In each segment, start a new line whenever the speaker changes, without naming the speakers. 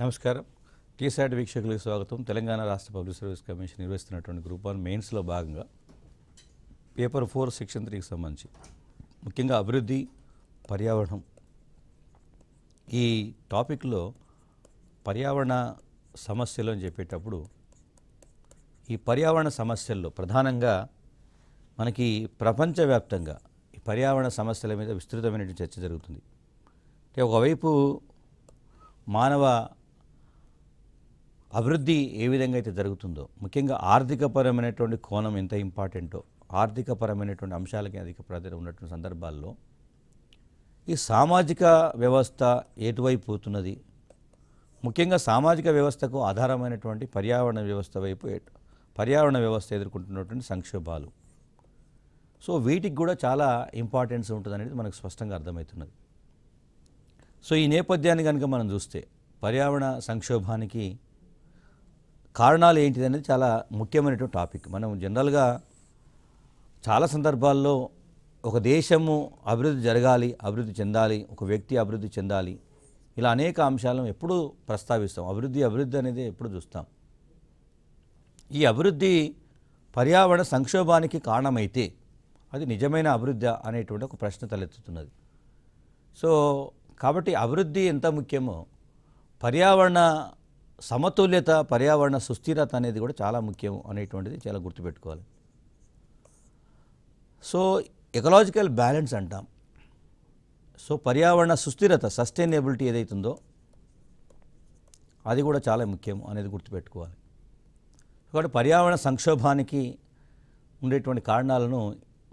నమస్కారం టీసాట్ వీక్షకులకు స్వాగతం తెలంగాణ రాష్ట్ర పబ్లిక్ సర్వీస్ కమిషన్ నిర్వహిస్తున్నటువంటి గ్రూప్ వన్ మెయిన్స్లో భాగంగా పేపర్ ఫోర్ సెక్షన్ త్రీకి సంబంధించి ముఖ్యంగా అభివృద్ధి పర్యావరణం ఈ టాపిక్లో పర్యావరణ సమస్యలు అని చెప్పేటప్పుడు ఈ పర్యావరణ సమస్యల్లో ప్రధానంగా మనకి ప్రపంచవ్యాప్తంగా ఈ పర్యావరణ సమస్యల మీద విస్తృతమైనటువంటి చర్చ జరుగుతుంది అంటే ఒకవైపు మానవ అభివృద్ధి ఏ విధంగా అయితే జరుగుతుందో ముఖ్యంగా ఆర్థికపరమైనటువంటి కోణం ఎంత ఇంపార్టెంటో ఆర్థికపరమైనటువంటి అంశాలకి అధిక ప్రాధాన్యత ఉన్నటువంటి సందర్భాల్లో ఈ సామాజిక వ్యవస్థ ఎటువైపు పోతున్నది ముఖ్యంగా సామాజిక వ్యవస్థకు ఆధారమైనటువంటి పర్యావరణ వ్యవస్థ వైపు పర్యావరణ వ్యవస్థ ఎదుర్కొంటున్నటువంటి సంక్షోభాలు సో వీటికి కూడా చాలా ఇంపార్టెన్స్ ఉంటుంది అనేది మనకు స్పష్టంగా అర్థమవుతున్నది సో ఈ నేపథ్యాన్ని కనుక మనం చూస్తే పర్యావరణ సంక్షోభానికి కారణాలు ఏంటిది అనేది చాలా ముఖ్యమైనటువంటి టాపిక్ మనం జనరల్గా చాలా సందర్భాల్లో ఒక దేశము అభివృద్ధి జరగాలి అభివృద్ధి చెందాలి ఒక వ్యక్తి అభివృద్ధి చెందాలి ఇలా అనేక అంశాలను ఎప్పుడూ ప్రస్తావిస్తాం అభివృద్ధి అభివృద్ధి అనేది ఎప్పుడు చూస్తాం ఈ అభివృద్ధి పర్యావరణ సంక్షోభానికి కారణమైతే అది నిజమైన అభివృద్ధి అనేటువంటి ఒక ప్రశ్న తలెత్తుతున్నది సో కాబట్టి అభివృద్ధి ఎంత ముఖ్యమో పర్యావరణ సమతుల్యత పర్యావరణ సుస్థిరత అనేది కూడా చాలా ముఖ్యం అనేటువంటిది చాలా గుర్తుపెట్టుకోవాలి సో ఎకలాజికల్ బ్యాలెన్స్ అంటాం సో పర్యావరణ సుస్థిరత సస్టైనబిలిటీ ఏదైతుందో అది కూడా చాలా ముఖ్యం అనేది గుర్తుపెట్టుకోవాలి కాబట్టి పర్యావరణ సంక్షోభానికి ఉండేటువంటి కారణాలను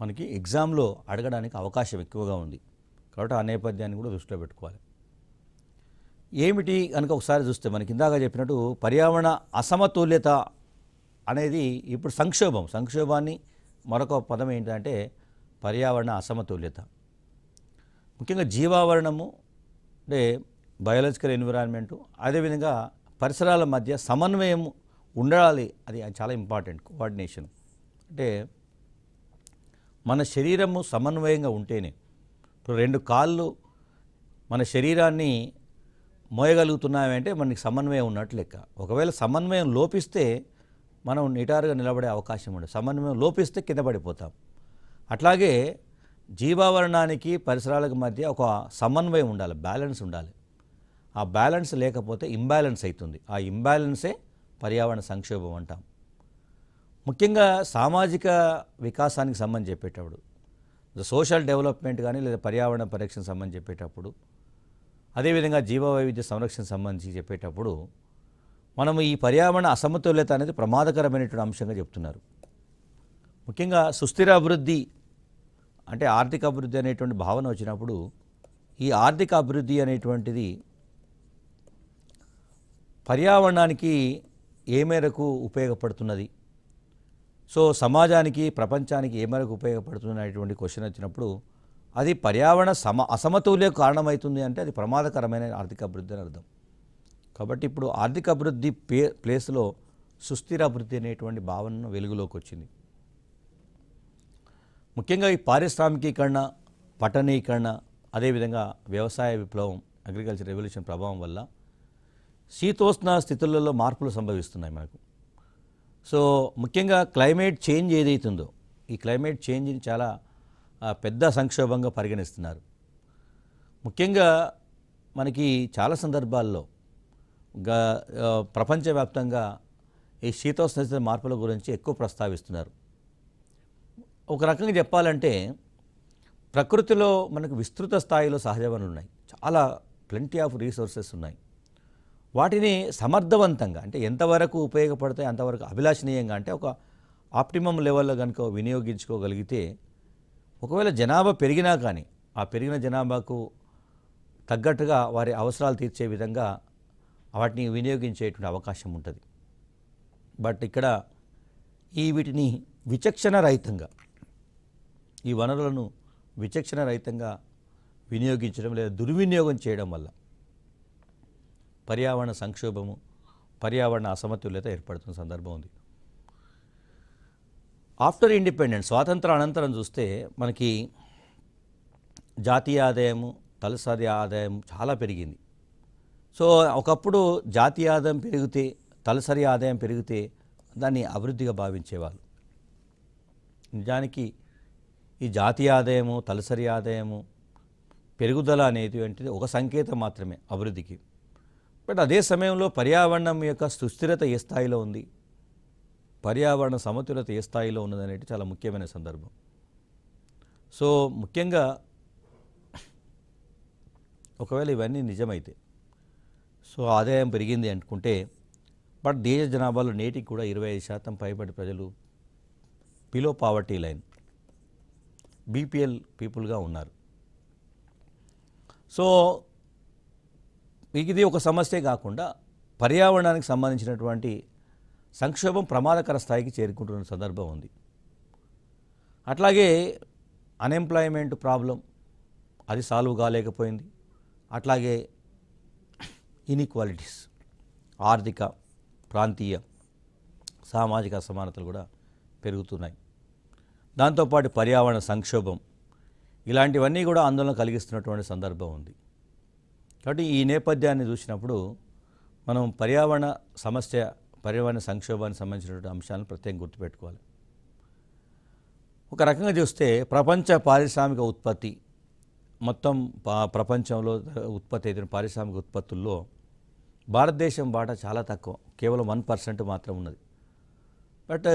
మనకి ఎగ్జామ్లో అడగడానికి అవకాశం ఎక్కువగా ఉంది కాబట్టి ఆ నేపథ్యాన్ని కూడా దృష్టిలో పెట్టుకోవాలి ఏమిటి కనుక ఒకసారి చూస్తే మనకి ఇందాక చెప్పినట్టు పర్యావరణ అసమతుల్యత అనేది ఇప్పుడు సంక్షోభం సంక్షోభాన్ని మరొక పదం ఏంటంటే పర్యావరణ అసమతుల్యత ముఖ్యంగా జీవావరణము అంటే బయాలజికల్ ఎన్విరాన్మెంటు అదేవిధంగా పరిసరాల మధ్య సమన్వయం ఉండాలి అది చాలా ఇంపార్టెంట్ కోఆర్డినేషన్ అంటే మన శరీరము సమన్వయంగా ఉంటేనే ఇప్పుడు రెండు కాళ్ళు మన శరీరాన్ని మోయగలుగుతున్నామంటే మనకి సమన్వయం ఉన్నట్లు లెక్క ఒకవేళ సమన్వయం లోపిస్తే మనం నిటారుగా నిలబడే అవకాశం ఉండదు సమన్వయం లోపిస్తే కింద పడిపోతాం అట్లాగే జీవావరణానికి పరిసరాలకు మధ్య ఒక సమన్వయం ఉండాలి బ్యాలెన్స్ ఉండాలి ఆ బ్యాలెన్స్ లేకపోతే ఇంబ్యాలెన్స్ అవుతుంది ఆ ఇంబ్యాలెన్సే పర్యావరణ సంక్షోభం అంటాం ముఖ్యంగా సామాజిక వికాసానికి సంబంధించి చెప్పేటప్పుడు సోషల్ డెవలప్మెంట్ కానీ లేదా పర్యావరణ పరిరక్షణ సంబంధించి చెప్పేటప్పుడు అదేవిధంగా జీవవైవిధ్య సంరక్షణ సంబంధించి చెప్పేటప్పుడు మనము ఈ పర్యావరణ అసమతుల్యత అనేది ప్రమాదకరమైనటువంటి అంశంగా చెప్తున్నారు ముఖ్యంగా సుస్థిర అభివృద్ధి అంటే ఆర్థిక అభివృద్ధి అనేటువంటి భావన వచ్చినప్పుడు ఈ ఆర్థిక అభివృద్ధి అనేటువంటిది పర్యావరణానికి ఏ మేరకు ఉపయోగపడుతున్నది సో సమాజానికి ప్రపంచానికి ఏ మేరకు ఉపయోగపడుతున్నటువంటి క్వశ్చన్ వచ్చినప్పుడు అది పర్యావరణ సమ అసమతుల్య కారణమవుతుంది అంటే అది ప్రమాదకరమైన ఆర్థిక అభివృద్ధి అని అర్థం కాబట్టి ఇప్పుడు ఆర్థిక అభివృద్ధి పే ప్లేస్లో సుస్థిర అభివృద్ధి అనేటువంటి భావన వెలుగులోకి వచ్చింది ముఖ్యంగా ఈ పారిశ్రామికీకరణ పట్టణీకరణ అదేవిధంగా వ్యవసాయ విప్లవం అగ్రికల్చర్ రెవల్యూషన్ ప్రభావం వల్ల శీతోష్ణ స్థితులలో మార్పులు సంభవిస్తున్నాయి మనకు సో ముఖ్యంగా క్లైమేట్ చేంజ్ ఏదైతుందో ఈ క్లైమేట్ చేంజ్ని చాలా పెద్ద సంక్షోభంగా పరిగణిస్తున్నారు ముఖ్యంగా మనకి చాలా సందర్భాల్లో ప్రపంచవ్యాప్తంగా ఈ శీతోష్ణ మార్పుల గురించి ఎక్కువ ప్రస్తావిస్తున్నారు ఒక రకంగా చెప్పాలంటే ప్రకృతిలో మనకు విస్తృత స్థాయిలో సహజ వనరులు ఉన్నాయి చాలా ప్లెంటీ ఆఫ్ రీసోర్సెస్ ఉన్నాయి వాటిని సమర్థవంతంగా అంటే ఎంతవరకు ఉపయోగపడతాయి అంతవరకు అభిలాషణీయంగా అంటే ఒక ఆప్టిమం లెవెల్లో కనుక వినియోగించుకోగలిగితే ఒకవేళ జనాభా పెరిగినా కానీ ఆ పెరిగిన జనాభాకు తగ్గట్టుగా వారి అవసరాలు తీర్చే విధంగా వాటిని వినియోగించేటువంటి అవకాశం ఉంటుంది బట్ ఇక్కడ ఈ వీటిని విచక్షణ రహితంగా ఈ వనరులను విచక్షణ రహితంగా వినియోగించడం లేదా దుర్వినియోగం చేయడం వల్ల పర్యావరణ సంక్షోభము పర్యావరణ అసమతుల్యత ఏర్పడుతున్న సందర్భం ఉంది ఆఫ్టర్ ఇండిపెండెన్స్ స్వాతంత్ర అనంతరం చూస్తే మనకి జాతీయ ఆదాయము తలసరి ఆదాయం చాలా పెరిగింది సో ఒకప్పుడు జాతీయ ఆదాయం పెరిగితే తలసరి ఆదాయం పెరిగితే దాన్ని అభివృద్ధిగా భావించేవాళ్ళు నిజానికి ఈ జాతీయ ఆదాయము తలసరి ఆదాయము పెరుగుదల అనేది అంటే ఒక సంకేతం మాత్రమే అభివృద్ధికి బట్ అదే సమయంలో పర్యావరణం యొక్క సుస్థిరత ఏ స్థాయిలో ఉంది పర్యావరణ సమతుల్యత ఏ స్థాయిలో ఉన్నదనేది చాలా ముఖ్యమైన సందర్భం సో ముఖ్యంగా ఒకవేళ ఇవన్నీ నిజమైతే సో ఆదాయం పెరిగింది అనుకుంటే బట్ దేశ జనాభాలో నేటికి కూడా ఇరవై ఐదు శాతం పైబడి ప్రజలు బిలో పావర్టీ లైన్ బీపీఎల్ పీపుల్గా ఉన్నారు సో ఇది ఒక సమస్యే కాకుండా పర్యావరణానికి సంబంధించినటువంటి సంక్షోభం ప్రమాదకర స్థాయికి చేరుకుంటున్న సందర్భం ఉంది అట్లాగే అన్ఎంప్లాయ్మెంట్ ప్రాబ్లం అది సాల్వ్ కాలేకపోయింది అట్లాగే ఇన్ఈక్వాలిటీస్ ఆర్థిక ప్రాంతీయ సామాజిక అసమానతలు కూడా పెరుగుతున్నాయి దాంతోపాటు పర్యావరణ సంక్షోభం ఇలాంటివన్నీ కూడా ఆందోళన కలిగిస్తున్నటువంటి సందర్భం ఉంది కాబట్టి ఈ నేపథ్యాన్ని చూసినప్పుడు మనం పర్యావరణ సమస్య పర్యావరణ సంక్షోభానికి సంబంధించినటువంటి అంశాలను ప్రత్యేకంగా గుర్తుపెట్టుకోవాలి ఒక రకంగా చూస్తే ప్రపంచ పారిశ్రామిక ఉత్పత్తి మొత్తం ప్రపంచంలో ఉత్పత్తి అయితే పారిశ్రామిక ఉత్పత్తుల్లో భారతదేశం బాట చాలా తక్కువ కేవలం వన్ పర్సెంట్ మాత్రం ఉన్నది బట్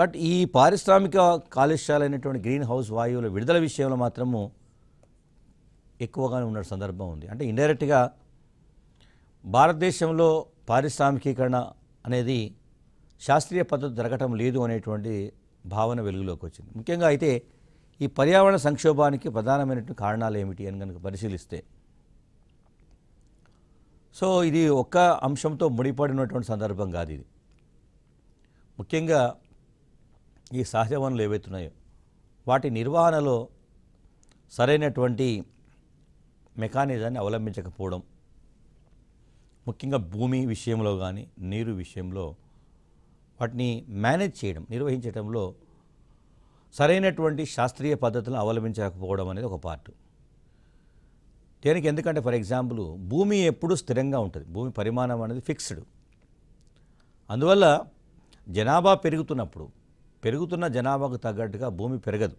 బట్ ఈ పారిశ్రామిక కాలుష్యాలైనటువంటి గ్రీన్ హౌస్ వాయువుల విడుదల విషయంలో మాత్రము ఎక్కువగానే ఉన్న సందర్భం ఉంది అంటే ఇండైరెక్ట్గా భారతదేశంలో పారిశ్రామికీకరణ అనేది శాస్త్రీయ పద్ధతి జరగటం లేదు అనేటువంటి భావన వెలుగులోకి వచ్చింది ముఖ్యంగా అయితే ఈ పర్యావరణ సంక్షోభానికి ప్రధానమైనటువంటి కారణాలు ఏమిటి అని కనుక పరిశీలిస్తే సో ఇది ఒక్క అంశంతో ముడిపడినటువంటి సందర్భం కాదు ఇది ముఖ్యంగా ఈ సహజ వనరులు ఏవైతున్నాయో వాటి నిర్వహణలో సరైనటువంటి మెకానిజాన్ని అవలంబించకపోవడం ముఖ్యంగా భూమి విషయంలో కానీ నీరు విషయంలో వాటిని మేనేజ్ చేయడం నిర్వహించడంలో సరైనటువంటి శాస్త్రీయ పద్ధతులను అవలంబించకపోవడం అనేది ఒక పార్ట్ దేనికి ఎందుకంటే ఫర్ ఎగ్జాంపుల్ భూమి ఎప్పుడూ స్థిరంగా ఉంటుంది భూమి పరిమాణం అనేది ఫిక్స్డ్ అందువల్ల జనాభా పెరుగుతున్నప్పుడు పెరుగుతున్న జనాభాకు తగ్గట్టుగా భూమి పెరగదు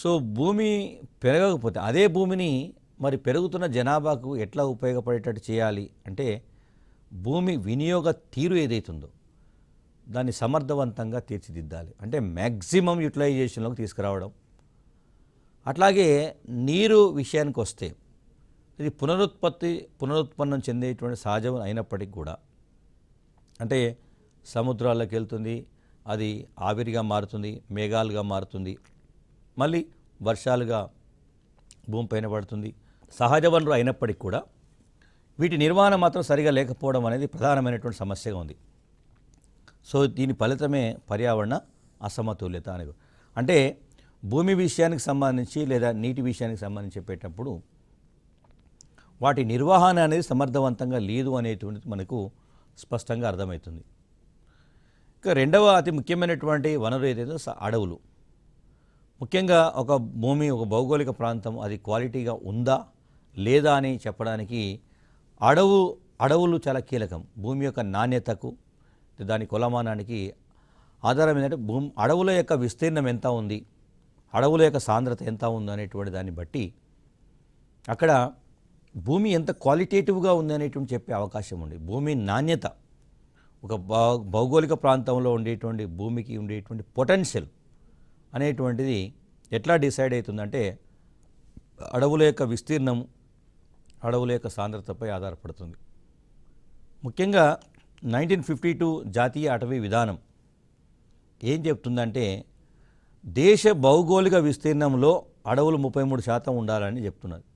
సో భూమి పెరగకపోతే అదే భూమిని మరి పెరుగుతున్న జనాభాకు ఎట్లా ఉపయోగపడేటట్టు చేయాలి అంటే భూమి వినియోగ తీరు ఏదైతుందో దాన్ని సమర్థవంతంగా తీర్చిదిద్దాలి అంటే మ్యాక్సిమం యూటిలైజేషన్లోకి తీసుకురావడం అట్లాగే నీరు విషయానికి వస్తే ఇది పునరుత్పత్తి పునరుత్పన్నం చెందేటువంటి సహజం అయినప్పటికీ కూడా అంటే సముద్రాల్లోకి వెళ్తుంది అది ఆవిరిగా మారుతుంది మేఘాలుగా మారుతుంది మళ్ళీ వర్షాలుగా భూమిపైన పడుతుంది సహజ వనరు అయినప్పటికీ కూడా వీటి నిర్వహణ మాత్రం సరిగా లేకపోవడం అనేది ప్రధానమైనటువంటి సమస్యగా ఉంది సో దీని ఫలితమే పర్యావరణ అసమతుల్యత అనేది అంటే భూమి విషయానికి సంబంధించి లేదా నీటి విషయానికి సంబంధించి చెప్పేటప్పుడు వాటి నిర్వహణ అనేది సమర్థవంతంగా లేదు అనేటువంటిది మనకు స్పష్టంగా అర్థమవుతుంది ఇక రెండవ అతి ముఖ్యమైనటువంటి వనరు ఏదైతే అడవులు ముఖ్యంగా ఒక భూమి ఒక భౌగోళిక ప్రాంతం అది క్వాలిటీగా ఉందా లేదా అని చెప్పడానికి అడవు అడవులు చాలా కీలకం భూమి యొక్క నాణ్యతకు దాని కొలమానానికి ఆధారం ఏంటంటే భూమి అడవుల యొక్క విస్తీర్ణం ఎంత ఉంది అడవుల యొక్క సాంద్రత ఎంత ఉంది అనేటువంటి దాన్ని బట్టి అక్కడ భూమి ఎంత క్వాలిటేటివ్గా ఉంది అనేటువంటి చెప్పే అవకాశం ఉంది భూమి నాణ్యత ఒక భౌగోళిక ప్రాంతంలో ఉండేటువంటి భూమికి ఉండేటువంటి పొటెన్షియల్ అనేటువంటిది ఎట్లా డిసైడ్ అవుతుందంటే అడవుల యొక్క విస్తీర్ణం అడవుల యొక్క సాంద్రతపై ఆధారపడుతుంది ముఖ్యంగా నైన్టీన్ ఫిఫ్టీ టూ జాతీయ అటవీ విధానం ఏం చెప్తుందంటే దేశ భౌగోళిక విస్తీర్ణంలో అడవులు ముప్పై మూడు శాతం ఉండాలని చెప్తున్నది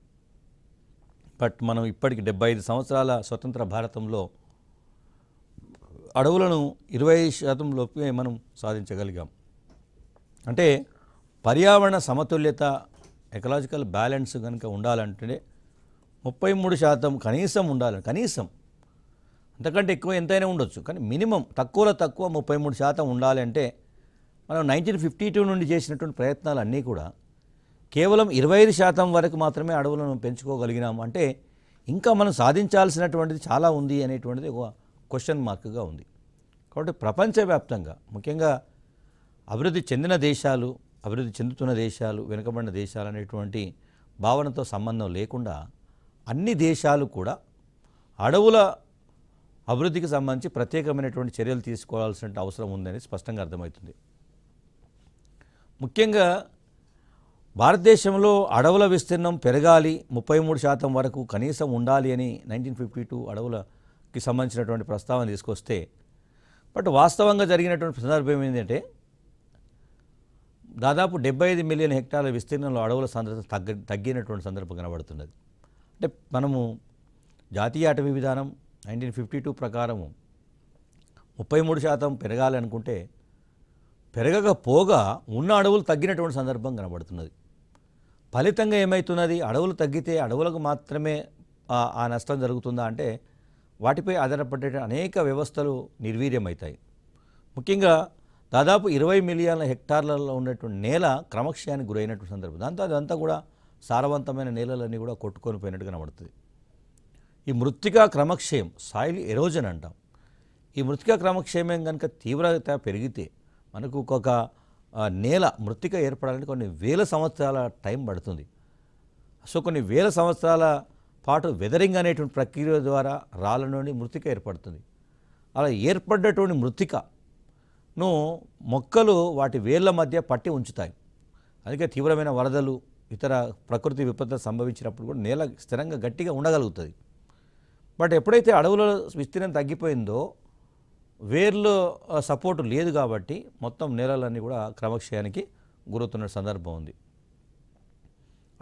బట్ మనం ఇప్పటికి డెబ్బై ఐదు సంవత్సరాల స్వతంత్ర భారతంలో అడవులను ఇరవై శాతంలోపే మనం సాధించగలిగాం అంటే పర్యావరణ సమతుల్యత ఎకలాజికల్ బ్యాలెన్స్ కనుక ఉండాలంటే ముప్పై మూడు శాతం కనీసం ఉండాలి కనీసం అంతకంటే ఎక్కువ ఎంతైనా ఉండొచ్చు కానీ మినిమం తక్కువలో తక్కువ ముప్పై మూడు శాతం ఉండాలి అంటే మనం నైన్టీన్ ఫిఫ్టీ టూ నుండి చేసినటువంటి ప్రయత్నాలు అన్నీ కూడా కేవలం ఇరవై ఐదు శాతం వరకు మాత్రమే అడవులను పెంచుకోగలిగినాం అంటే ఇంకా మనం సాధించాల్సినటువంటిది చాలా ఉంది అనేటువంటిది ఒక క్వశ్చన్ మార్క్గా ఉంది కాబట్టి ప్రపంచవ్యాప్తంగా ముఖ్యంగా అభివృద్ధి చెందిన దేశాలు అభివృద్ధి చెందుతున్న దేశాలు వెనుకబడిన దేశాలు అనేటువంటి భావనతో సంబంధం లేకుండా అన్ని దేశాలు కూడా అడవుల అభివృద్ధికి సంబంధించి ప్రత్యేకమైనటువంటి చర్యలు తీసుకోవాల్సిన అవసరం ఉందని స్పష్టంగా అర్థమవుతుంది ముఖ్యంగా భారతదేశంలో అడవుల విస్తీర్ణం పెరగాలి ముప్పై మూడు శాతం వరకు కనీసం ఉండాలి అని నైన్టీన్ ఫిఫ్టీ టూ అడవులకి సంబంధించినటువంటి ప్రస్తావన తీసుకొస్తే బట్ వాస్తవంగా జరిగినటువంటి సందర్భం ఏంటంటే దాదాపు డెబ్బై ఐదు మిలియన్ హెక్టార్ల విస్తీర్ణంలో అడవుల సాంద్రత తగ్గ తగ్గినటువంటి సందర్భం కనబడుతున్నది అంటే మనము జాతీయ అటవీ విధానం నైన్టీన్ ఫిఫ్టీ టూ ప్రకారము ముప్పై మూడు శాతం పెరగాలి అనుకుంటే పెరగకపోగా ఉన్న అడవులు తగ్గినటువంటి సందర్భం కనబడుతున్నది ఫలితంగా ఏమవుతున్నది అడవులు తగ్గితే అడవులకు మాత్రమే ఆ నష్టం జరుగుతుందా అంటే వాటిపై ఆధారపడే అనేక వ్యవస్థలు నిర్వీర్యమవుతాయి ముఖ్యంగా దాదాపు ఇరవై మిలియన్ల హెక్టార్లలో ఉన్నటువంటి నేల క్రమక్షయానికి గురైనటువంటి సందర్భం దాంతో అదంతా కూడా సారవంతమైన నేలలన్నీ కూడా కొట్టుకొని పోయినట్టుగా కనబడుతుంది ఈ మృతికా క్రమక్షయం సాయిల్ ఎరోజన్ అంటాం ఈ మృతికా క్రమక్షయమేం కనుక తీవ్రత పెరిగితే మనకు ఒక నేల మృతిక ఏర్పడాలంటే కొన్ని వేల సంవత్సరాల టైం పడుతుంది సో కొన్ని వేల సంవత్సరాల పాటు వెదరింగ్ అనేటువంటి ప్రక్రియ ద్వారా రాళ్ళ నుండి మృతిక ఏర్పడుతుంది అలా ఏర్పడ్డటువంటి మృతికను మొక్కలు వాటి వేళ్ళ మధ్య పట్టి ఉంచుతాయి అందుకే తీవ్రమైన వరదలు ఇతర ప్రకృతి విపత్తులు సంభవించినప్పుడు కూడా నేల స్థిరంగా గట్టిగా ఉండగలుగుతుంది బట్ ఎప్పుడైతే అడవుల విస్తీర్ణం తగ్గిపోయిందో వేర్లో సపోర్టు లేదు కాబట్టి మొత్తం నేలలన్నీ కూడా క్రమక్షయానికి గురవుతున్న సందర్భం ఉంది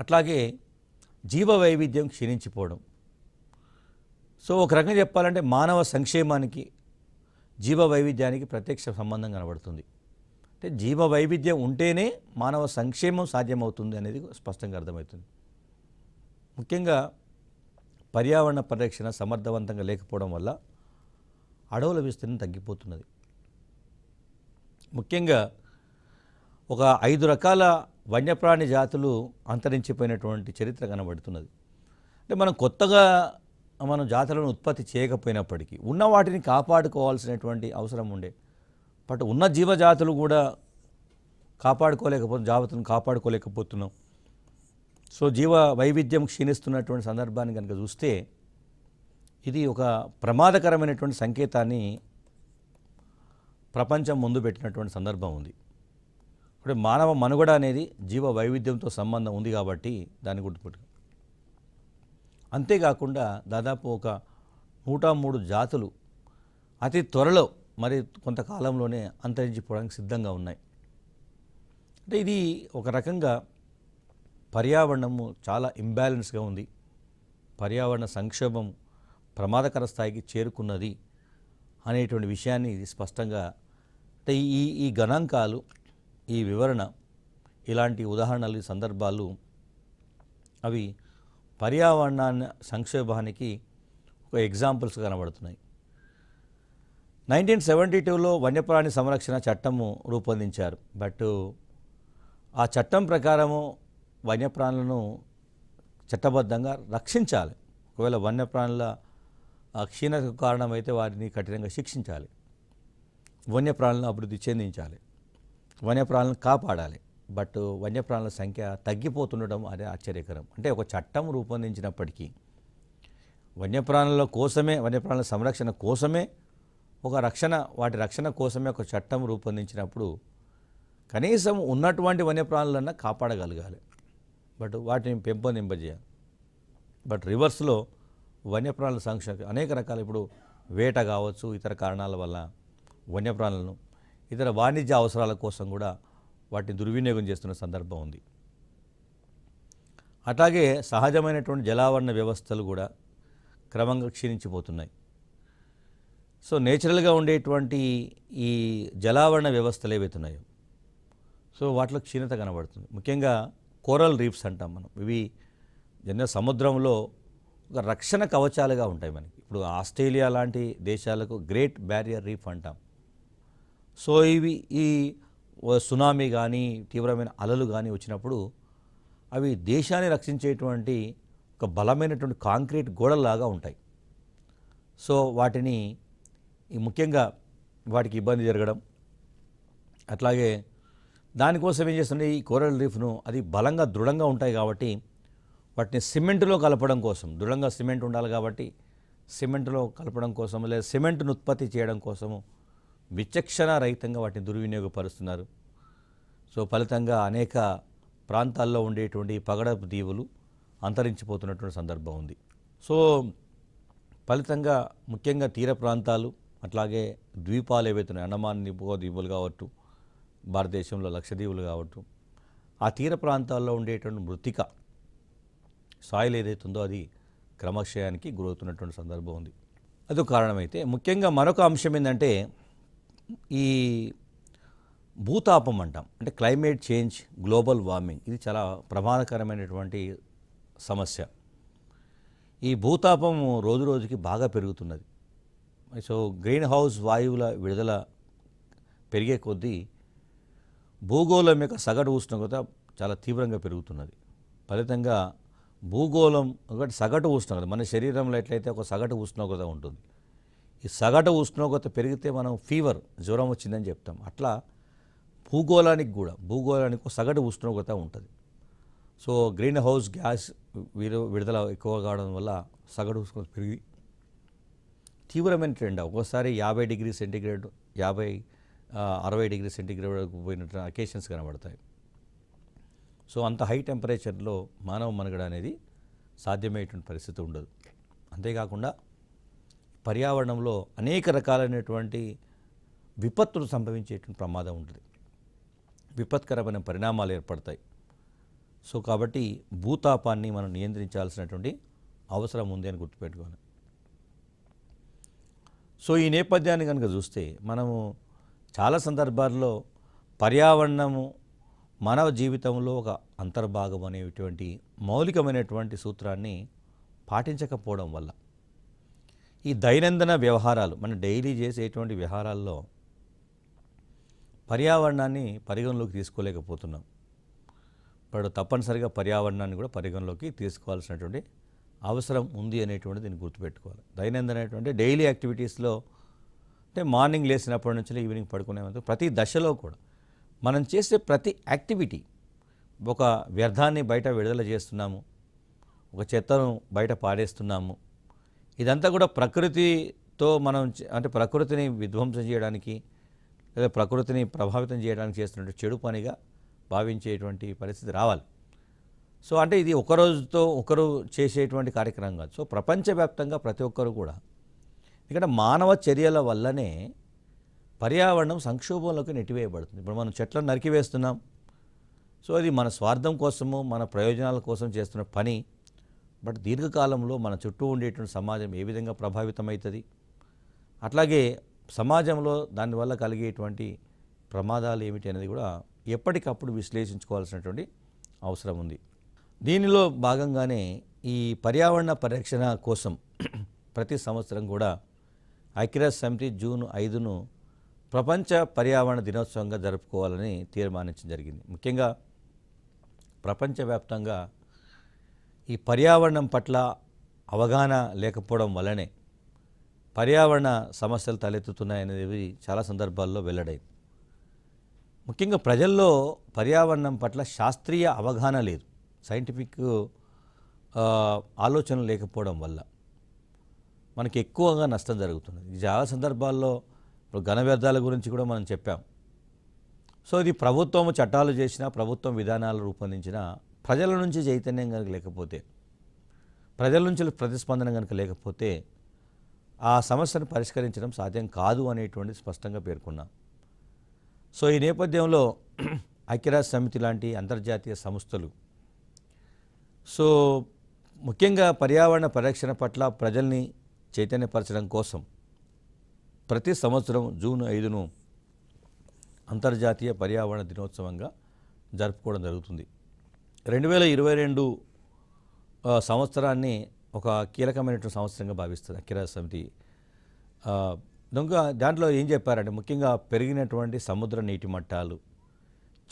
అట్లాగే జీవ వైవిధ్యం క్షీణించిపోవడం సో ఒక రకంగా చెప్పాలంటే మానవ సంక్షేమానికి జీవ వైవిధ్యానికి ప్రత్యక్ష సంబంధం కనబడుతుంది అంటే జీవ వైవిధ్యం ఉంటేనే మానవ సంక్షేమం సాధ్యమవుతుంది అనేది స్పష్టంగా అర్థమవుతుంది ముఖ్యంగా పర్యావరణ పరిరక్షణ సమర్థవంతంగా లేకపోవడం వల్ల అడవుల విస్తీర్ణం తగ్గిపోతున్నది ముఖ్యంగా ఒక ఐదు రకాల వన్యప్రాణి జాతులు అంతరించిపోయినటువంటి చరిత్ర కనబడుతున్నది అంటే మనం కొత్తగా మనం జాతులను ఉత్పత్తి చేయకపోయినప్పటికీ ఉన్న వాటిని కాపాడుకోవాల్సినటువంటి అవసరం ఉండే బట్ ఉన్న జీవజాతులు కూడా కాపాడుకోలేకపోతున్నాం జాబితను కాపాడుకోలేకపోతున్నాం సో జీవ వైవిధ్యం క్షీణిస్తున్నటువంటి సందర్భాన్ని కనుక చూస్తే ఇది ఒక ప్రమాదకరమైనటువంటి సంకేతాన్ని ప్రపంచం ముందు పెట్టినటువంటి సందర్భం ఉంది ఇప్పుడు మానవ మనుగడ అనేది జీవ వైవిధ్యంతో సంబంధం ఉంది కాబట్టి దాన్ని గుర్తుపెట్టు అంతేకాకుండా దాదాపు ఒక నూట మూడు జాతులు అతి త్వరలో మరి కొంతకాలంలోనే అంతరించిపోవడానికి సిద్ధంగా ఉన్నాయి అంటే ఇది ఒక రకంగా పర్యావరణము చాలా ఇంబ్యాలెన్స్గా ఉంది పర్యావరణ సంక్షోభం ప్రమాదకర స్థాయికి చేరుకున్నది అనేటువంటి విషయాన్ని ఇది స్పష్టంగా అంటే ఈ ఈ గణాంకాలు ఈ వివరణ ఇలాంటి ఉదాహరణలు సందర్భాలు అవి పర్యావరణాన్ని సంక్షోభానికి ఒక ఎగ్జాంపుల్స్ కనబడుతున్నాయి నైన్టీన్ సెవెంటీ టూలో వన్యప్రాణి సంరక్షణ చట్టము రూపొందించారు బట్ ఆ చట్టం ప్రకారము వన్యప్రాణులను చట్టబద్ధంగా రక్షించాలి ఒకవేళ వన్యప్రాణుల క్షీణతకు కారణమైతే వారిని కఠినంగా శిక్షించాలి వన్యప్రాణులను అభివృద్ధి చెందించాలి వన్యప్రాణులను కాపాడాలి బట్ వన్యప్రాణుల సంఖ్య తగ్గిపోతుండడం అదే ఆశ్చర్యకరం అంటే ఒక చట్టం రూపొందించినప్పటికీ వన్యప్రాణుల కోసమే వన్యప్రాణుల సంరక్షణ కోసమే ఒక రక్షణ వాటి రక్షణ కోసమే ఒక చట్టం రూపొందించినప్పుడు కనీసం ఉన్నటువంటి వన్యప్రాణులన్నా కాపాడగలగాలి బట్ వాటిని పెంపొందింపజేయాలి బట్ రివర్స్లో వన్యప్రాణుల సంక్షేమ అనేక రకాల ఇప్పుడు వేట కావచ్చు ఇతర కారణాల వల్ల వన్యప్రాణులను ఇతర వాణిజ్య అవసరాల కోసం కూడా వాటిని దుర్వినియోగం చేస్తున్న సందర్భం ఉంది అట్లాగే సహజమైనటువంటి జలావరణ వ్యవస్థలు కూడా క్రమంగా క్షీణించిపోతున్నాయి సో నేచురల్గా ఉండేటువంటి ఈ జలావరణ వ్యవస్థలు ఏవైతున్నాయో సో వాటిలో క్షీణత కనబడుతుంది ముఖ్యంగా కోరల్ రీఫ్స్ అంటాం మనం ఇవి జన్య సముద్రంలో ఒక రక్షణ కవచాలుగా ఉంటాయి మనకి ఇప్పుడు ఆస్ట్రేలియా లాంటి దేశాలకు గ్రేట్ బ్యారియర్ రీఫ్ అంటాం సో ఇవి ఈ సునామీ కానీ తీవ్రమైన అలలు కానీ వచ్చినప్పుడు అవి దేశాన్ని రక్షించేటువంటి ఒక బలమైనటువంటి కాంక్రీట్ గోడలాగా ఉంటాయి సో వాటిని ముఖ్యంగా వాటికి ఇబ్బంది జరగడం అట్లాగే దానికోసం ఏం చేస్తున్నాయి ఈ కోరల్ రీఫ్ను అది బలంగా దృఢంగా ఉంటాయి కాబట్టి వాటిని సిమెంటులో కలపడం కోసం దృఢంగా సిమెంట్ ఉండాలి కాబట్టి సిమెంట్లో కలపడం కోసం లేదా సిమెంట్ను ఉత్పత్తి చేయడం కోసము విచక్షణ రహితంగా వాటిని దుర్వినియోగపరుస్తున్నారు సో ఫలితంగా అనేక ప్రాంతాల్లో ఉండేటువంటి పగడపు దీవులు అంతరించిపోతున్నటువంటి సందర్భం ఉంది సో ఫలితంగా ముఖ్యంగా తీర ప్రాంతాలు అట్లాగే ద్వీపాలు ఏవైతున్నాయి అండమాన్ నిపో ద్వీపులు కావచ్చు భారతదేశంలో లక్షద్వీపులు కావచ్చు ఆ తీర ప్రాంతాల్లో ఉండేటువంటి మృతిక సాయిల్ ఏదైతుందో అది క్రమక్షయానికి గురవుతున్నటువంటి సందర్భం ఉంది అదొక కారణమైతే ముఖ్యంగా మరొక అంశం ఏంటంటే ఈ భూతాపం అంటాం అంటే క్లైమేట్ చేంజ్ గ్లోబల్ వార్మింగ్ ఇది చాలా ప్రమాదకరమైనటువంటి సమస్య ఈ భూతాపం రోజు రోజుకి బాగా పెరుగుతున్నది సో గ్రీన్ హౌస్ వాయువుల విడుదల పెరిగే కొద్దీ భూగోళం యొక్క సగటు ఉష్ణోగ్రత చాలా తీవ్రంగా పెరుగుతున్నది ఫలితంగా భూగోళం ఒకటి సగటు ఉష్ణోగ్రత మన శరీరంలో ఎట్లయితే ఒక సగటు ఉష్ణోగ్రత ఉంటుంది ఈ సగటు ఉష్ణోగ్రత పెరిగితే మనం ఫీవర్ జ్వరం వచ్చిందని చెప్తాం అట్లా భూగోళానికి కూడా భూగోళానికి ఒక సగటు ఉష్ణోగ్రత ఉంటుంది సో గ్రీన్ హౌస్ గ్యాస్ విడుదల ఎక్కువ కావడం వల్ల సగటు ఉష్ణోగ్రత పెరిగి తీవ్రమైన ట్రెండ్ ఒక్కోసారి యాభై డిగ్రీ సెంటీగ్రేడ్ యాభై అరవై డిగ్రీ సెంటీగ్రేడ్ వరకు పోయిన అకేషన్స్ కనబడతాయి సో అంత హై టెంపరేచర్లో మానవ మనుగడ అనేది సాధ్యమయ్యేటువంటి పరిస్థితి ఉండదు అంతేకాకుండా పర్యావరణంలో అనేక రకాలైనటువంటి విపత్తులు సంభవించేటువంటి ప్రమాదం ఉంటుంది విపత్కరమైన పరిణామాలు ఏర్పడతాయి సో కాబట్టి భూతాపాన్ని మనం నియంత్రించాల్సినటువంటి అవసరం ఉంది అని గుర్తుపెట్టుకోవాలి సో ఈ నేపథ్యాన్ని కనుక చూస్తే మనము చాలా సందర్భాల్లో పర్యావరణము మానవ జీవితంలో ఒక అంతర్భాగం అనేటువంటి మౌలికమైనటువంటి సూత్రాన్ని పాటించకపోవడం వల్ల ఈ దైనందిన వ్యవహారాలు మనం డైలీ చేసేటువంటి వ్యవహారాల్లో పర్యావరణాన్ని పరిగణలోకి తీసుకోలేకపోతున్నాం ఇప్పుడు తప్పనిసరిగా పర్యావరణాన్ని కూడా పరిగణలోకి తీసుకోవాల్సినటువంటి అవసరం ఉంది అనేటువంటిది దీన్ని గుర్తుపెట్టుకోవాలి దైనందినటువంటి డైలీ యాక్టివిటీస్లో అంటే మార్నింగ్ లేచినప్పటి నుంచి ఈవినింగ్ పడుకునే వరకు ప్రతి దశలో కూడా మనం చేసే ప్రతి యాక్టివిటీ ఒక వ్యర్థాన్ని బయట విడుదల చేస్తున్నాము ఒక చెత్తను బయట పాడేస్తున్నాము ఇదంతా కూడా ప్రకృతితో మనం అంటే ప్రకృతిని విధ్వంసం చేయడానికి లేదా ప్రకృతిని ప్రభావితం చేయడానికి చేస్తున్నటువంటి చెడు పనిగా భావించేటువంటి పరిస్థితి రావాలి సో అంటే ఇది ఒకరోజుతో ఒకరు చేసేటువంటి కార్యక్రమం కాదు సో ప్రపంచవ్యాప్తంగా ప్రతి ఒక్కరు కూడా ఎందుకంటే మానవ చర్యల వల్లనే పర్యావరణం సంక్షోభంలోకి నెట్టివేయబడుతుంది ఇప్పుడు మనం చెట్లను నరికివేస్తున్నాం సో అది మన స్వార్థం కోసము మన ప్రయోజనాల కోసం చేస్తున్న పని బట్ దీర్ఘకాలంలో మన చుట్టూ ఉండేటువంటి సమాజం ఏ విధంగా ప్రభావితమవుతుంది అట్లాగే సమాజంలో దానివల్ల కలిగేటువంటి ప్రమాదాలు ఏమిటి అనేది కూడా ఎప్పటికప్పుడు విశ్లేషించుకోవాల్సినటువంటి అవసరం ఉంది దీనిలో భాగంగానే ఈ పర్యావరణ పరిరక్షణ కోసం ప్రతి సంవత్సరం కూడా ఐక్యరాజ్య సమితి జూన్ ఐదును ప్రపంచ పర్యావరణ దినోత్సవంగా జరుపుకోవాలని తీర్మానించడం జరిగింది ముఖ్యంగా ప్రపంచవ్యాప్తంగా ఈ పర్యావరణం పట్ల అవగాహన లేకపోవడం వల్లనే పర్యావరణ సమస్యలు తలెత్తుతున్నాయనేవి చాలా సందర్భాల్లో వెల్లడైంది ముఖ్యంగా ప్రజల్లో పర్యావరణం పట్ల శాస్త్రీయ అవగాహన లేదు సైంటిఫిక్ ఆలోచన లేకపోవడం వల్ల మనకి ఎక్కువగా నష్టం జరుగుతుంది చాలా సందర్భాల్లో ఇప్పుడు ఘన వ్యర్థాల గురించి కూడా మనం చెప్పాం సో ఇది ప్రభుత్వం చట్టాలు చేసిన ప్రభుత్వం విధానాలు రూపొందించిన ప్రజల నుంచి చైతన్యం కనుక లేకపోతే ప్రజల నుంచి ప్రతిస్పందన కనుక లేకపోతే ఆ సమస్యను పరిష్కరించడం సాధ్యం కాదు అనేటువంటి స్పష్టంగా పేర్కొన్నాం సో ఈ నేపథ్యంలో ఐక్యరాజ్య సమితి లాంటి అంతర్జాతీయ సంస్థలు సో ముఖ్యంగా పర్యావరణ పరిరక్షణ పట్ల ప్రజల్ని చైతన్యపరచడం కోసం ప్రతి సంవత్సరం జూన్ ఐదును అంతర్జాతీయ పర్యావరణ దినోత్సవంగా జరుపుకోవడం జరుగుతుంది రెండు వేల ఇరవై రెండు సంవత్సరాన్ని ఒక కీలకమైనటువంటి సంవత్సరంగా భావిస్తుంది అఖిల సమితి దొంగ దాంట్లో ఏం చెప్పారంటే ముఖ్యంగా పెరిగినటువంటి సముద్ర నీటి మట్టాలు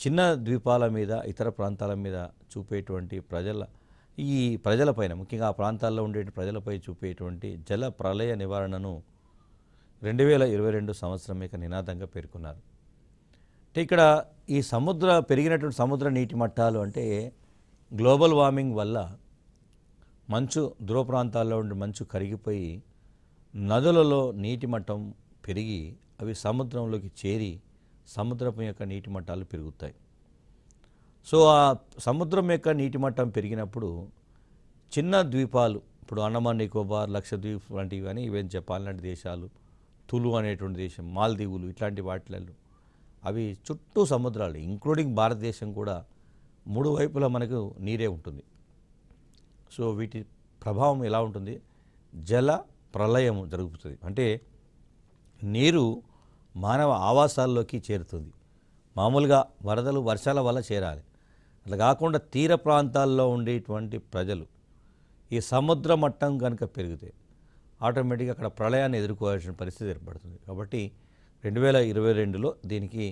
చిన్న ద్వీపాల మీద ఇతర ప్రాంతాల మీద చూపేటువంటి ప్రజల ఈ ప్రజలపైన ముఖ్యంగా ఆ ప్రాంతాల్లో ఉండే ప్రజలపై చూపేటువంటి జల ప్రళయ నివారణను రెండు వేల ఇరవై రెండు సంవత్సరం యొక్క నినాదంగా పేర్కొన్నారు అంటే ఇక్కడ ఈ సముద్ర పెరిగినటువంటి సముద్ర నీటి మట్టాలు అంటే గ్లోబల్ వార్మింగ్ వల్ల మంచు దూర ప్రాంతాల్లో ఉండే మంచు కరిగిపోయి నదులలో నీటి మట్టం పెరిగి అవి సముద్రంలోకి చేరి సముద్రపు యొక్క నీటి మట్టాలు పెరుగుతాయి సో ఆ సముద్రం యొక్క నీటి మట్టం పెరిగినప్పుడు చిన్న ద్వీపాలు ఇప్పుడు అండమాన్ నికోబార్ లక్షద్వీప్ లాంటివి కానీ ఈవెన్ జపాన్ లాంటి దేశాలు తులు అనేటువంటి దేశం మాల్దీవులు ఇట్లాంటి వాటిలలో అవి చుట్టూ సముద్రాలు ఇంక్లూడింగ్ భారతదేశం కూడా మూడు వైపులా మనకు నీరే ఉంటుంది సో వీటి ప్రభావం ఎలా ఉంటుంది జల ప్రళయం జరుగుతుంది అంటే నీరు మానవ ఆవాసాల్లోకి చేరుతుంది మామూలుగా వరదలు వర్షాల వల్ల చేరాలి అట్లా కాకుండా తీర ప్రాంతాల్లో ఉండేటువంటి ప్రజలు ఈ సముద్ర మట్టం కనుక పెరిగితే ఆటోమేటిక్గా అక్కడ ప్రళయాన్ని ఎదుర్కోవాల్సిన పరిస్థితి ఏర్పడుతుంది కాబట్టి రెండు వేల ఇరవై రెండులో దీనికి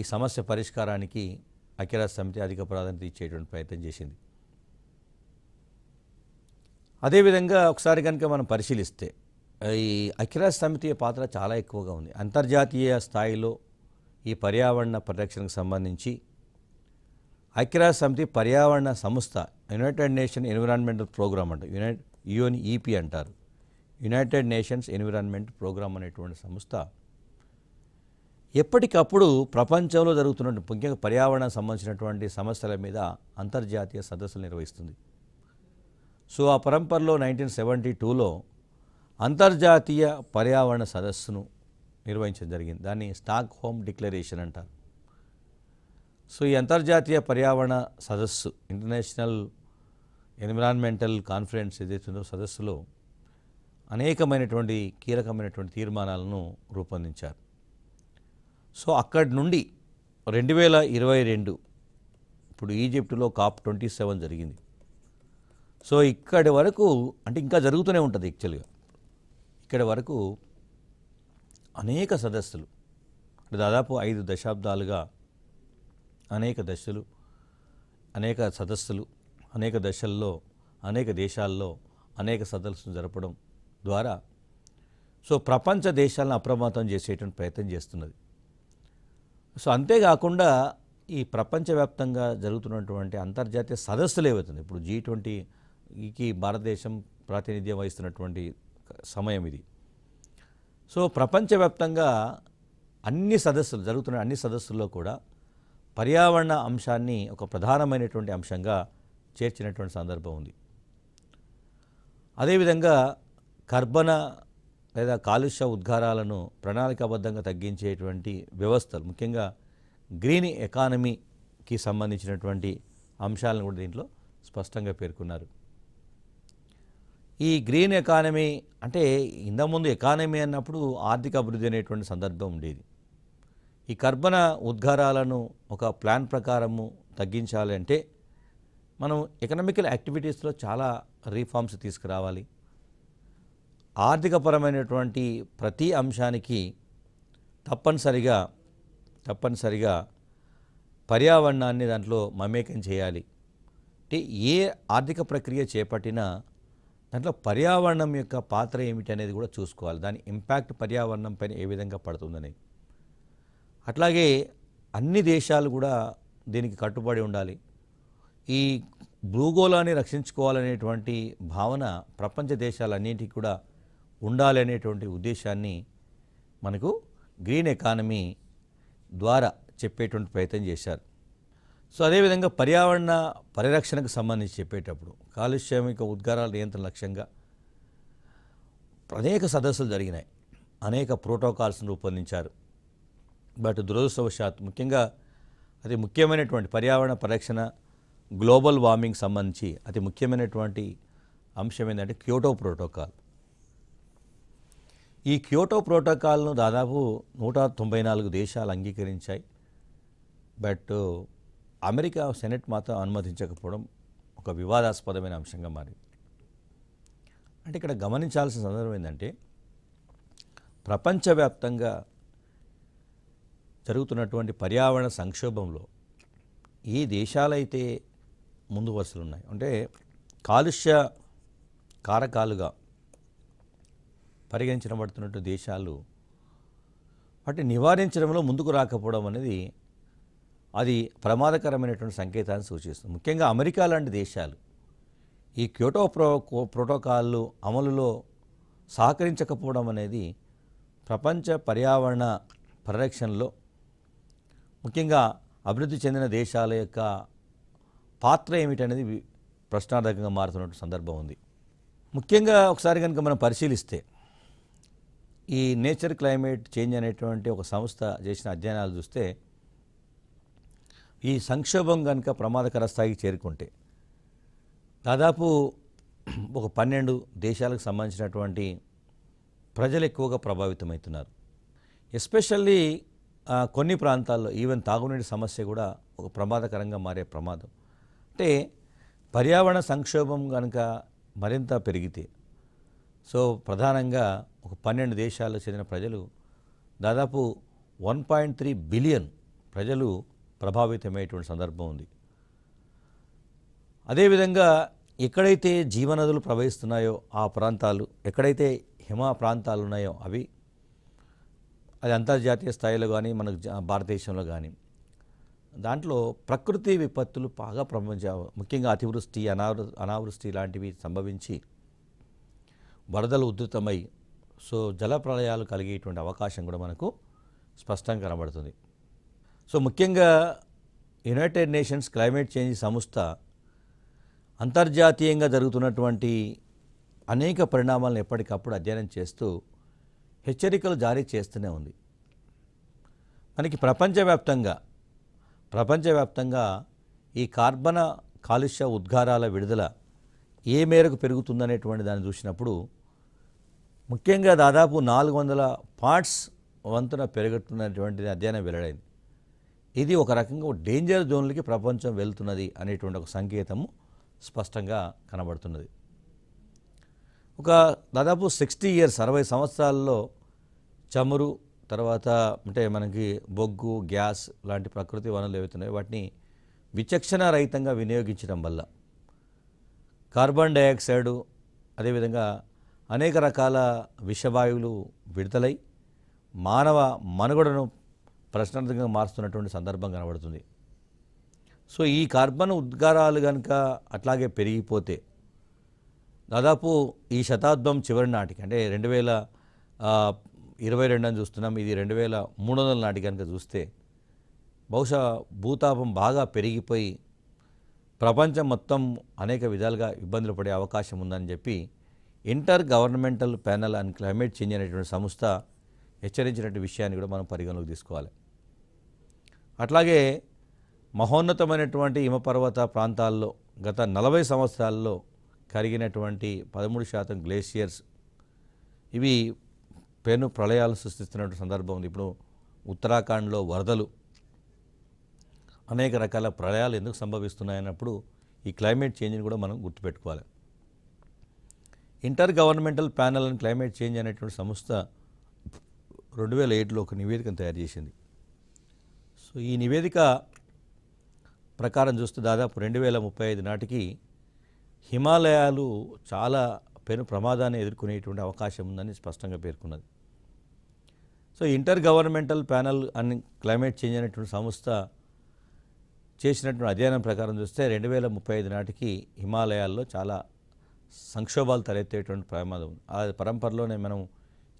ఈ సమస్య పరిష్కారానికి అఖిరాజ్ సమితి అధిక ప్రాధాన్యత ఇచ్చేటువంటి ప్రయత్నం చేసింది అదేవిధంగా ఒకసారి కనుక మనం పరిశీలిస్తే ఈ అఖిరాజ్ సమితి పాత్ర చాలా ఎక్కువగా ఉంది అంతర్జాతీయ స్థాయిలో ఈ పర్యావరణ పరిరక్షణకు సంబంధించి ఐక్యరాజ్య సమితి పర్యావరణ సంస్థ యునైటెడ్ నేషన్ ఎన్విరాన్మెంటల్ ప్రోగ్రామ్ అంట యునైట్ యుఎన్ ఈపీ అంటారు యునైటెడ్ నేషన్స్ ఎన్విరాన్మెంట్ ప్రోగ్రామ్ అనేటువంటి సంస్థ ఎప్పటికప్పుడు ప్రపంచంలో జరుగుతున్న ముఖ్యంగా పర్యావరణ సంబంధించినటువంటి సమస్యల మీద అంతర్జాతీయ సదస్సులు నిర్వహిస్తుంది సో ఆ పరంపరలో నైన్టీన్ సెవెంటీ టూలో అంతర్జాతీయ పర్యావరణ సదస్సును నిర్వహించడం జరిగింది దాన్ని స్టాక్ హోమ్ డిక్లరేషన్ అంటారు సో ఈ అంతర్జాతీయ పర్యావరణ సదస్సు ఇంటర్నేషనల్ ఎన్విరాన్మెంటల్ కాన్ఫరెన్స్ ఏదైతుందో సదస్సులో అనేకమైనటువంటి కీలకమైనటువంటి తీర్మానాలను రూపొందించారు సో అక్కడి నుండి రెండు వేల ఇరవై రెండు ఇప్పుడు ఈజిప్టులో కాప్ ట్వంటీ సెవెన్ జరిగింది సో ఇక్కడి వరకు అంటే ఇంకా జరుగుతూనే ఉంటుంది యాక్చువల్గా ఇక్కడి వరకు అనేక సదస్సులు దాదాపు ఐదు దశాబ్దాలుగా అనేక దశలు అనేక సదస్సులు అనేక దశల్లో అనేక దేశాల్లో అనేక సదస్సులు జరపడం ద్వారా సో ప్రపంచ దేశాలను అప్రమత్తం చేసేటువంటి ప్రయత్నం చేస్తున్నది సో అంతేకాకుండా ఈ ప్రపంచవ్యాప్తంగా జరుగుతున్నటువంటి అంతర్జాతీయ సదస్సులు ఏవైతుంది ఇప్పుడు జీ ట్వంటీకి భారతదేశం ప్రాతినిధ్యం వహిస్తున్నటువంటి సమయం ఇది సో ప్రపంచవ్యాప్తంగా అన్ని సదస్సులు జరుగుతున్న అన్ని సదస్సుల్లో కూడా పర్యావరణ అంశాన్ని ఒక ప్రధానమైనటువంటి అంశంగా చేర్చినటువంటి సందర్భం ఉంది అదేవిధంగా కర్బన లేదా కాలుష్య ఉద్గారాలను ప్రణాళికాబద్ధంగా తగ్గించేటువంటి వ్యవస్థలు ముఖ్యంగా గ్రీన్ ఎకానమీకి సంబంధించినటువంటి అంశాలను కూడా దీంట్లో స్పష్టంగా పేర్కొన్నారు ఈ గ్రీన్ ఎకానమీ అంటే ఇంతకుముందు ఎకానమీ అన్నప్పుడు ఆర్థిక అభివృద్ధి అనేటువంటి సందర్భం ఉండేది ఈ కర్బన ఉద్గారాలను ఒక ప్లాన్ ప్రకారము తగ్గించాలంటే మనం ఎకనామికల్ యాక్టివిటీస్లో చాలా రీఫార్మ్స్ తీసుకురావాలి ఆర్థికపరమైనటువంటి ప్రతి అంశానికి తప్పనిసరిగా తప్పనిసరిగా పర్యావరణాన్ని దాంట్లో మమేకం చేయాలి అంటే ఏ ఆర్థిక ప్రక్రియ చేపట్టినా దాంట్లో పర్యావరణం యొక్క పాత్ర ఏమిటి అనేది కూడా చూసుకోవాలి దాని ఇంపాక్ట్ పర్యావరణంపైన ఏ విధంగా పడుతుందనేది అట్లాగే అన్ని దేశాలు కూడా దీనికి కట్టుబడి ఉండాలి ఈ భూగోళాన్ని రక్షించుకోవాలనేటువంటి భావన ప్రపంచ దేశాలన్నింటికి కూడా ఉండాలి అనేటువంటి ఉద్దేశాన్ని మనకు గ్రీన్ ఎకానమీ ద్వారా చెప్పేటువంటి ప్రయత్నం చేశారు సో అదేవిధంగా పర్యావరణ పరిరక్షణకు సంబంధించి చెప్పేటప్పుడు కాలుష్యామిక ఉద్గారాల నియంత్రణ లక్ష్యంగా అనేక సదస్సులు జరిగినాయి అనేక ప్రోటోకాల్స్ను రూపొందించారు బట్ దురదృష్టవశాత్ ముఖ్యంగా అతి ముఖ్యమైనటువంటి పర్యావరణ పరిరక్షణ గ్లోబల్ వార్మింగ్ సంబంధించి అతి ముఖ్యమైనటువంటి అంశం ఏంటంటే క్యోటో ప్రోటోకాల్ ఈ క్యోటో ప్రోటోకాల్ను దాదాపు నూట తొంభై నాలుగు దేశాలు అంగీకరించాయి బట్ అమెరికా సెనెట్ మాత్రం అనుమతించకపోవడం ఒక వివాదాస్పదమైన అంశంగా మారింది అంటే ఇక్కడ గమనించాల్సిన సందర్భం ఏంటంటే ప్రపంచవ్యాప్తంగా జరుగుతున్నటువంటి పర్యావరణ సంక్షోభంలో ఏ దేశాలైతే ముందు వరుసలు ఉన్నాయి అంటే కాలుష్య కారకాలుగా పరిగణించబడుతున్నట్టు దేశాలు వాటిని నివారించడంలో ముందుకు రాకపోవడం అనేది అది ప్రమాదకరమైనటువంటి సంకేతాన్ని సూచిస్తుంది ముఖ్యంగా అమెరికా లాంటి దేశాలు ఈ క్యోటో ప్రో ప్రోటోకాల్లు అమలులో సహకరించకపోవడం అనేది ప్రపంచ పర్యావరణ పరిరక్షణలో ముఖ్యంగా అభివృద్ధి చెందిన దేశాల యొక్క పాత్ర ఏమిటనేది ప్రశ్నార్థకంగా మారుతున్నటువంటి సందర్భం ఉంది ముఖ్యంగా ఒకసారి కనుక మనం పరిశీలిస్తే ఈ నేచర్ క్లైమేట్ చేంజ్ అనేటువంటి ఒక సంస్థ చేసిన అధ్యయనాలు చూస్తే ఈ సంక్షోభం కనుక ప్రమాదకర స్థాయికి చేరుకుంటే దాదాపు ఒక పన్నెండు దేశాలకు సంబంధించినటువంటి ప్రజలు ఎక్కువగా ప్రభావితమవుతున్నారు ఎస్పెషల్లీ కొన్ని ప్రాంతాల్లో ఈవెన్ తాగునీటి సమస్య కూడా ఒక ప్రమాదకరంగా మారే ప్రమాదం అంటే పర్యావరణ సంక్షోభం కనుక మరింత పెరిగితే సో ప్రధానంగా ఒక పన్నెండు దేశాల్లో చెందిన ప్రజలు దాదాపు వన్ పాయింట్ త్రీ బిలియన్ ప్రజలు ప్రభావితమయ్యేటువంటి సందర్భం ఉంది అదేవిధంగా ఎక్కడైతే జీవనదులు ప్రవహిస్తున్నాయో ఆ ప్రాంతాలు ఎక్కడైతే హిమ ప్రాంతాలు ఉన్నాయో అవి అది అంతర్జాతీయ స్థాయిలో కానీ మన భారతదేశంలో కానీ దాంట్లో ప్రకృతి విపత్తులు బాగా ప్రపంచ ముఖ్యంగా అతివృష్టి అనావృ అనావృష్టి లాంటివి సంభవించి వరదలు ఉధృతమై సో జల ప్రళయాలు కలిగేటువంటి అవకాశం కూడా మనకు స్పష్టంగా కనబడుతుంది సో ముఖ్యంగా యునైటెడ్ నేషన్స్ క్లైమేట్ చేంజ్ సంస్థ అంతర్జాతీయంగా జరుగుతున్నటువంటి అనేక పరిణామాలను ఎప్పటికప్పుడు అధ్యయనం చేస్తూ హెచ్చరికలు జారీ చేస్తూనే ఉంది మనకి ప్రపంచవ్యాప్తంగా ప్రపంచవ్యాప్తంగా ఈ కార్బన కాలుష్య ఉద్గారాల విడుదల ఏ మేరకు పెరుగుతుందనేటువంటి దాన్ని చూసినప్పుడు ముఖ్యంగా దాదాపు నాలుగు వందల పార్ట్స్ వంతున పెరుగుతున్నటువంటిది అధ్యయనం వెల్లడైంది ఇది ఒక రకంగా డేంజర్ జోన్లకి ప్రపంచం వెళ్తున్నది అనేటువంటి ఒక సంకేతము స్పష్టంగా కనబడుతున్నది ఒక దాదాపు సిక్స్టీ ఇయర్స్ అరవై సంవత్సరాల్లో చమురు తర్వాత అంటే మనకి బొగ్గు గ్యాస్ లాంటి ప్రకృతి వనరులు ఏవైతున్నాయో వాటిని విచక్షణ రహితంగా వినియోగించడం వల్ల కార్బన్ డైఆక్సైడు అదేవిధంగా అనేక రకాల విషవాయువులు విడుదలై మానవ మనుగడను ప్రశ్నార్థంగా మారుస్తున్నటువంటి సందర్భం కనబడుతుంది సో ఈ కార్బన్ ఉద్గారాలు కనుక అట్లాగే పెరిగిపోతే దాదాపు ఈ శతాబ్దం చివరి నాటికి అంటే రెండు వేల ఇరవై రెండు అని చూస్తున్నాం ఇది రెండు వేల మూడు వందల నాటి కనుక చూస్తే బహుశా భూతాపం బాగా పెరిగిపోయి ప్రపంచం మొత్తం అనేక విధాలుగా ఇబ్బందులు పడే అవకాశం ఉందని చెప్పి intergovernmental panel and climate change అనేటువంటి సంస్థ హెచ్చరించినటువంటి విషయాన్ని కూడా మనం పరిగణలోకి తీసుకోవాలి అట్లాగే మహోన్నతమైనటువంటి హిమపర్వత ప్రాంతాల్లో గత నలభై సంవత్సరాల్లో కరిగినటువంటి పదమూడు శాతం గ్లేషియర్స్ ఇవి పెను ప్రళయాలు సృష్టిస్తున్నటువంటి సందర్భం ఉంది ఇప్పుడు ఉత్తరాఖండ్లో వరదలు అనేక రకాల ప్రళయాలు ఎందుకు సంభవిస్తున్నాయన్నప్పుడు ఈ క్లైమేట్ చేంజ్ని కూడా మనం గుర్తుపెట్టుకోవాలి intergovernmental panel and climate change అనేటువంటి సంస్థ రెండు వేల ఏడులో ఒక నివేదికను తయారు చేసింది సో ఈ నివేదిక ప్రకారం చూస్తే దాదాపు రెండు వేల ముప్పై ఐదు నాటికి హిమాలయాలు చాలా పెను ప్రమాదాన్ని ఎదుర్కొనేటువంటి అవకాశం ఉందని స్పష్టంగా పేర్కొన్నది సో ఇంటర్ గవర్నమెంటల్ ప్యానల్ అని క్లైమేట్ చేంజ్ అనేటువంటి సంస్థ చేసినటువంటి అధ్యయనం ప్రకారం చూస్తే రెండు వేల ముప్పై ఐదు నాటికి హిమాలయాల్లో చాలా సంక్షోభాలు తలెత్తేటువంటి ప్రమాదం ఉంది ఆ పరంపరలోనే మనం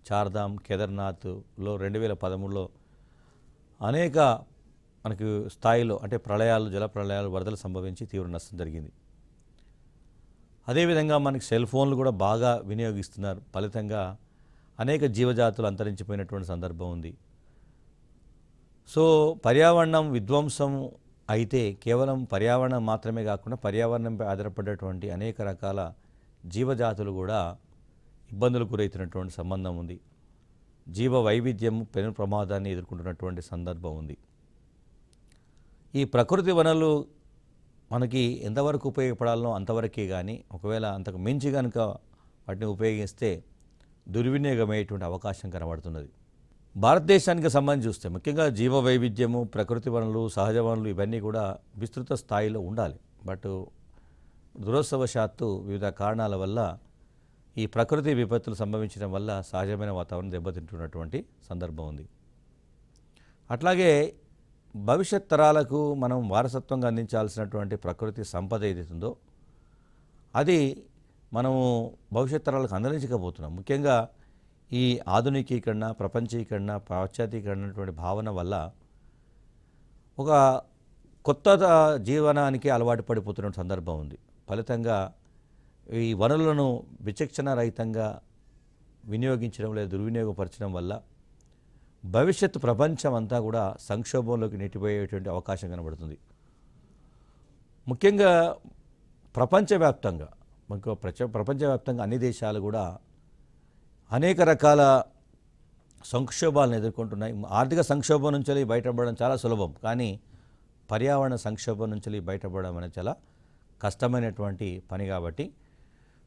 చార్ధామ్ కేదార్నాథ్లో రెండు వేల పదమూడులో అనేక మనకు స్థాయిలో అంటే ప్రళయాలు జల ప్రళయాలు వరదలు సంభవించి తీవ్ర నష్టం జరిగింది అదేవిధంగా మనకి సెల్ ఫోన్లు కూడా బాగా వినియోగిస్తున్నారు ఫలితంగా అనేక జీవజాతులు అంతరించిపోయినటువంటి సందర్భం ఉంది సో పర్యావరణం విధ్వంసం అయితే కేవలం పర్యావరణం మాత్రమే కాకుండా పర్యావరణంపై ఆధారపడేటువంటి అనేక రకాల జీవజాతులు కూడా ఇబ్బందులు గురవుతున్నటువంటి సంబంధం ఉంది జీవ వైవిధ్యం పెను ప్రమాదాన్ని ఎదుర్కొంటున్నటువంటి సందర్భం ఉంది ఈ ప్రకృతి వనరులు మనకి ఎంతవరకు ఉపయోగపడాలనో అంతవరకే కానీ ఒకవేళ అంతకు మించి కనుక వాటిని ఉపయోగిస్తే దుర్వినియోగమయ్యేటువంటి అవకాశం కనబడుతున్నది భారతదేశానికి సంబంధించి చూస్తే ముఖ్యంగా జీవ వైవిధ్యము ప్రకృతి వనరులు సహజ వనరులు ఇవన్నీ కూడా విస్తృత స్థాయిలో ఉండాలి బట్ దురదృష్టవశాత్తు వివిధ కారణాల వల్ల ఈ ప్రకృతి విపత్తులు సంభవించడం వల్ల సహజమైన వాతావరణం దెబ్బతింటున్నటువంటి సందర్భం ఉంది అట్లాగే భవిష్యత్ తరాలకు మనం వారసత్వంగా అందించాల్సినటువంటి ప్రకృతి సంపద ఏదైతుందో అది మనము భవిష్యత్ తరాలకు అందించకపోతున్నాం ముఖ్యంగా ఈ ఆధునికీకరణ ప్రపంచీకరణ పాశ్చాత్యీకరణ భావన వల్ల ఒక కొత్త జీవనానికి అలవాటు పడిపోతున్న సందర్భం ఉంది ఫలితంగా ఈ వనరులను విచక్షణ రహితంగా వినియోగించడం లేదా దుర్వినియోగపరచడం వల్ల భవిష్యత్ ప్రపంచం అంతా కూడా సంక్షోభంలోకి నెట్టిపోయేటువంటి అవకాశం కనబడుతుంది ముఖ్యంగా ప్రపంచవ్యాప్తంగా మనకు ప్రచ ప్రపంచవ్యాప్తంగా అన్ని దేశాలు కూడా అనేక రకాల సంక్షోభాలను ఎదుర్కొంటున్నాయి ఆర్థిక సంక్షోభం నుంచి బయటపడడం చాలా సులభం కానీ పర్యావరణ సంక్షోభం నుంచి బయటపడడం అనేది చాలా కష్టమైనటువంటి పని కాబట్టి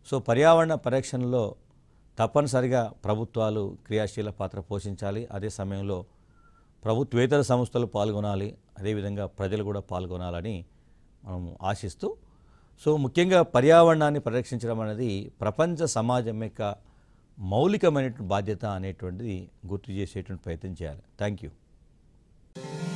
సో పర్యావరణ పరిరక్షణలో తప్పనిసరిగా ప్రభుత్వాలు క్రియాశీల పాత్ర పోషించాలి అదే సమయంలో ప్రభుత్వేతర సంస్థలు పాల్గొనాలి అదేవిధంగా ప్రజలు కూడా పాల్గొనాలని మనం ఆశిస్తూ సో ముఖ్యంగా పర్యావరణాన్ని పరిరక్షించడం అనేది ప్రపంచ సమాజం యొక్క మౌలికమైనటువంటి బాధ్యత అనేటువంటిది గుర్తు చేసేటువంటి ప్రయత్నం చేయాలి థ్యాంక్ యూ